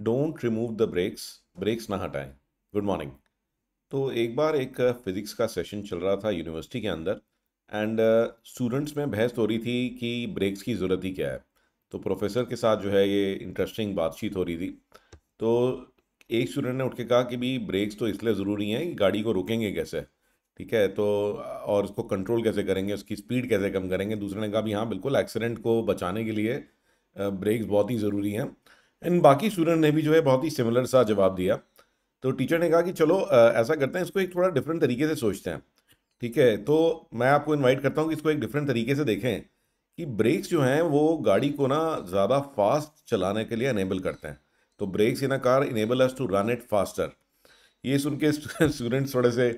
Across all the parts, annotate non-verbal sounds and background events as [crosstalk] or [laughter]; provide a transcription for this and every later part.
Don't remove the brakes brakes ना हटाएं good morning तो एक बार एक फिज़िक्स uh, का सेशन चल रहा था यूनिवर्सिटी के अंदर एंड स्टूडेंट्स uh, में बहस हो रही थी कि ब्रेक्स की ज़रूरत ही क्या है तो प्रोफेसर के साथ जो है ये इंटरेस्टिंग बातचीत हो रही थी तो एक स्टूडेंट ने उठ के कहा कि भी ब्रेक्स तो इसलिए ज़रूरी हैं कि गाड़ी को रोकेंगे कैसे ठीक है तो uh, और उसको कंट्रोल कैसे करेंगे उसकी स्पीड कैसे कम करेंगे दूसरे ने कहा भी हाँ बिल्कुल एक्सीडेंट को बचाने के लिए ब्रेक्स uh, बहुत ही ज़रूरी हैं एंड बाकी स्टूडेंट ने भी जो है बहुत ही सिमिलर सा जवाब दिया तो टीचर ने कहा कि चलो ऐसा करते हैं इसको एक थोड़ा डिफरेंट तरीके से सोचते हैं ठीक है तो मैं आपको इन्वाइट करता हूँ कि इसको एक डिफरेंट तरीके से देखें कि ब्रेक्स जो हैं वो गाड़ी को ना ज़्यादा फास्ट चलाने के लिए इनेबल करते हैं तो brakes in a car enable us to run it faster ये सुन के स्टूडेंट्स [laughs] थोड़े से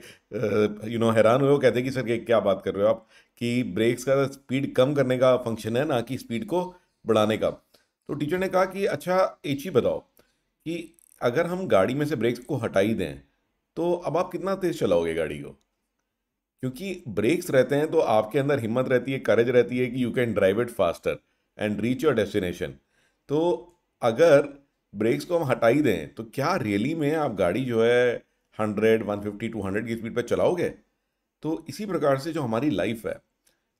यू नो हैरान हुए हो कहते हैं कि सर क्या बात कर रहे हो आप कि ब्रेक्स का स्पीड कम करने का फंक्शन है ना कि स्पीड को बढ़ाने का तो टीचर ने कहा कि अच्छा एच ही बताओ कि अगर हम गाड़ी में से ब्रेक्स को हटा ही दें तो अब आप कितना तेज़ चलाओगे गाड़ी को क्योंकि ब्रेक्स रहते हैं तो आपके अंदर हिम्मत रहती है करेज रहती है कि you can drive it faster and reach your destination तो अगर ब्रेक्स को हम हटा ही दें तो क्या रियली में आप गाड़ी जो है hundred one fifty two hundred की स्पीड पर चलाओगे तो इसी प्रकार से जो हमारी लाइफ है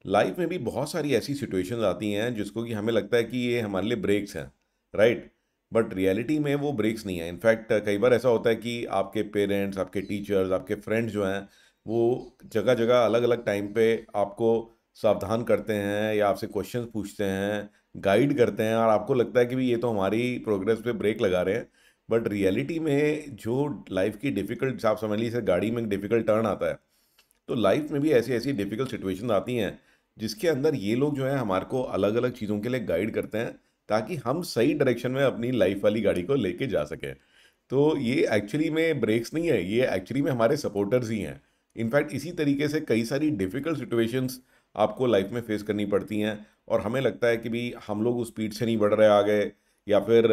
लाइफ में भी बहुत सारी ऐसी सिचुएशन आती हैं जिसको कि हमें लगता है कि ये हमारे लिए ब्रेक्स हैं राइट बट रियलिटी में वो ब्रेक्स नहीं है इनफैक्ट कई बार ऐसा होता है कि आपके पेरेंट्स आपके टीचर्स आपके फ्रेंड्स जो हैं वो जगह जगह अलग अलग टाइम पे आपको सावधान करते हैं या आपसे क्वेश्चन पूछते हैं गाइड करते हैं और आपको लगता है कि भी ये तो हमारी प्रोग्रेस पे ब्रेक लगा रहे हैं बट रियलिटी में जो लाइफ की डिफ़िकल्ट आप समझ लीजिए गाड़ी में डिफ़िकल्ट टर्न आता है तो लाइफ में भी ऐसी ऐसी डिफ़िकल्ट सिचुएशन आती हैं जिसके अंदर ये लोग जो है हमारे को अलग अलग चीज़ों के लिए गाइड करते हैं ताकि हम सही डायरेक्शन में अपनी लाइफ वाली गाड़ी को लेके जा सकें तो ये एक्चुअली में ब्रेक्स नहीं है ये एक्चुअली में हमारे सपोर्टर्स ही हैं इनफैक्ट इसी तरीके से कई सारी डिफ़िकल्ट सिचुएशंस आपको लाइफ में फेस करनी पड़ती हैं और हमें लगता है कि भी हम लोग उस स्पीड से नहीं बढ़ रहे आगे या फिर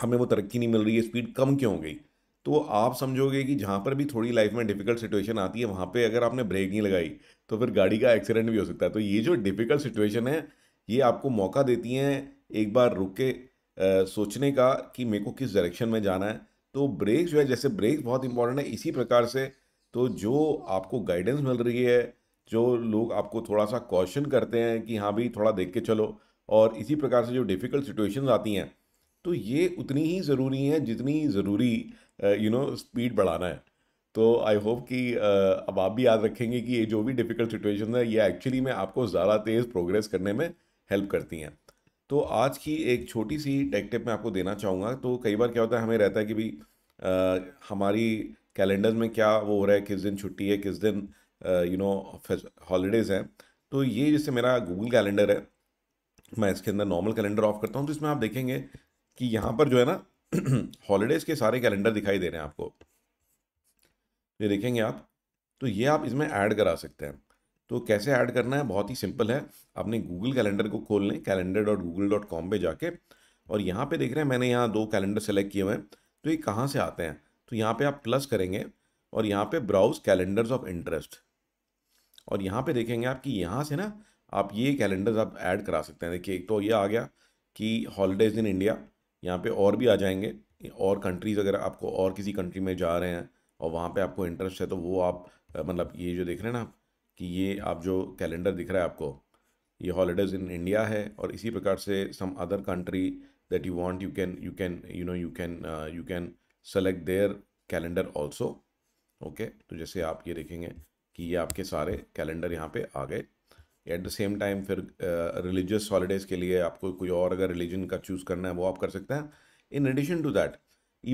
हमें वो तरक्की नहीं मिल रही है स्पीड कम क्यों हो गई तो आप समझोगे कि जहाँ पर भी थोड़ी लाइफ में डिफिकल्ट सिचुएशन आती है वहाँ पे अगर आपने ब्रेक नहीं लगाई तो फिर गाड़ी का एक्सीडेंट भी हो सकता है तो ये जो डिफिकल्ट सिचुएशन है ये आपको मौका देती हैं एक बार रुक के आ, सोचने का कि मेरे को किस डायरेक्शन में जाना है तो ब्रेक जो है जैसे ब्रेक बहुत इंपॉर्टेंट है इसी प्रकार से तो जो आपको गाइडेंस मिल रही है जो लोग आपको थोड़ा सा कॉशन करते हैं कि हाँ भाई थोड़ा देख के चलो और इसी प्रकार से जो डिफ़िकल्ट सिचुएशन आती हैं तो ये उतनी ही ज़रूरी है जितनी ज़रूरी यू नो स्पीड बढ़ाना है तो आई होप कि uh, अब आप भी याद रखेंगे कि ये जो भी डिफ़िकल्ट सिचुएशन है ये एक्चुअली में आपको ज़्यादा तेज़ प्रोग्रेस करने में हेल्प करती हैं तो आज की एक छोटी सी टेक टिप मैं आपको देना चाहूँगा तो कई बार क्या होता है हमें रहता है कि भाई हमारी कैलेंडर में क्या वो हो रहा है किस दिन छुट्टी है किस दिन यू नो हॉलीडेज़ हैं तो ये जैसे मेरा गूगल कैलेंडर है मैं इसके अंदर नॉर्मल कैलेंडर ऑफ करता हूँ तो इसमें आप देखेंगे कि यहाँ पर जो है ना हॉलीडेज़ [clears throat] के सारे कैलेंडर दिखाई दे रहे हैं आपको ये देखेंगे आप तो ये आप इसमें ऐड करा सकते हैं तो कैसे ऐड करना है बहुत ही सिंपल है आपने गूगल कैलेंडर को खोल लें calendar dot Google dot com पर जाके और यहाँ पे देख रहे हैं मैंने यहाँ दो कैलेंडर सेलेक्ट किए हुए हैं तो ये कहाँ से आते हैं तो यहाँ पे आप प्लस करेंगे और यहाँ पे ब्राउज कैलेंडर्स ऑफ इंटरेस्ट और यहाँ पे देखेंगे आप कि यहाँ से ना आप ये कैलेंडर्स आप ऐड करा सकते हैं देखिए एक तो ये आ गया कि हॉलीडेज़ इन इंडिया यहाँ पे और भी आ जाएंगे और कंट्रीज़ अगर आपको और किसी कंट्री में जा रहे हैं और वहाँ पे आपको इंटरेस्ट है तो वो आप मतलब ये जो देख रहे हैं ना कि ये आप जो कैलेंडर दिख रहा है आपको ये हॉलीडेज़ इन इंडिया है और इसी प्रकार से some other country that you want you can you can you know you can you can select their calendar also okay तो जैसे आप ये देखेंगे कि ये आपके सारे कैलेंडर यहाँ पे आ गए एट द सेम टाइम फिर रिलीजियस uh, हॉलीडेज़ के लिए आपको कोई और अगर रिलीजन का चूज़ करना है वो आप कर सकते हैं in addition to that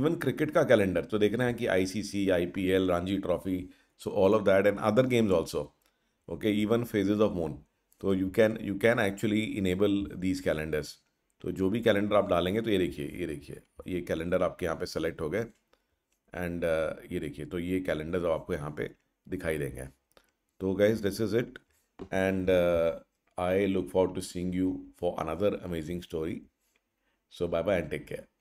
even cricket का कैलेंडर तो देख रहे हैं कि I C C I P L Ranji trophy so all of that and other games also okay even phases of moon तो you can you can actually enable these calendars तो जो भी कैलेंडर आप डालेंगे तो ये देखिए ये देखिए ये कैलेंडर आपके यहाँ पे सेलेक्ट हो गए एंड uh, ये देखिए तो ये कैलेंडर आपको यहाँ पे दिखाई देंगे तो guys this is it And uh, I look forward to seeing you for another amazing story. So, bye bye and take care.